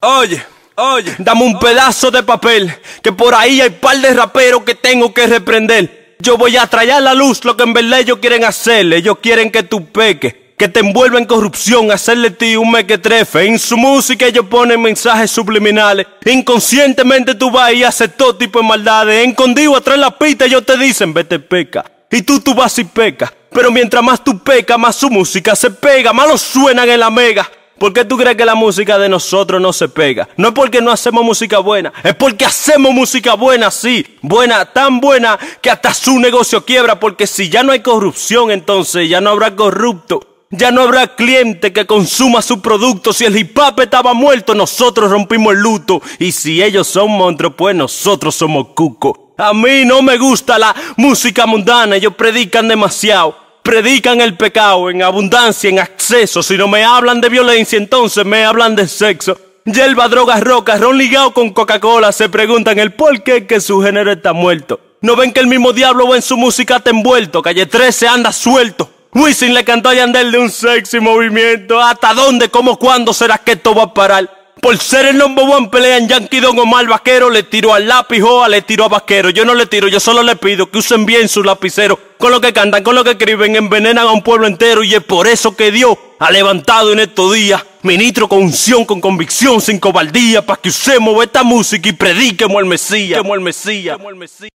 Oye, oye, dame un pedazo de papel, que por ahí hay par de raperos que tengo que reprender. Yo voy a traer a la luz lo que en verdad ellos quieren hacerle. Ellos quieren que tú peques, que te envuelva en corrupción, hacerle ti un mequetrefe. En su música ellos ponen mensajes subliminales. Inconscientemente tú vas y haces todo tipo de maldades. Encondido atrás de la pista ellos te dicen, vete peca. Y tú, tú vas y peca Pero mientras más tú peca, más su música se pega, más lo suenan en la mega. ¿Por qué tú crees que la música de nosotros no se pega? No es porque no hacemos música buena, es porque hacemos música buena, sí. Buena, tan buena que hasta su negocio quiebra, porque si ya no hay corrupción, entonces ya no habrá corrupto. Ya no habrá cliente que consuma su producto. Si el hip hop estaba muerto, nosotros rompimos el luto. Y si ellos son monstruos, pues nosotros somos cuco. A mí no me gusta la música mundana, ellos predican demasiado predican el pecado en abundancia, en acceso. Si no me hablan de violencia, entonces me hablan de sexo. Yelva, drogas, rocas, ron ligado con Coca-Cola. Se preguntan el por qué que su género está muerto. No ven que el mismo diablo en su música te envuelto. Calle 13 anda suelto. Wisin le cantó a Yandel de un sexy movimiento. ¿Hasta dónde, cómo, cuándo será que esto va a parar? por ser el number one pelean Yankee Don Omar Vaquero. Le tiro al lápiz, le tiro a Vaquero. Yo no le tiro, yo solo le pido que usen bien su lapiceros. Con lo que cantan, con lo que escriben, envenenan a un pueblo entero. Y es por eso que Dios ha levantado en estos días. Ministro con unción, con convicción, sin cobardía. Para que usemos esta música y prediquemos el Mesías. el Mesías.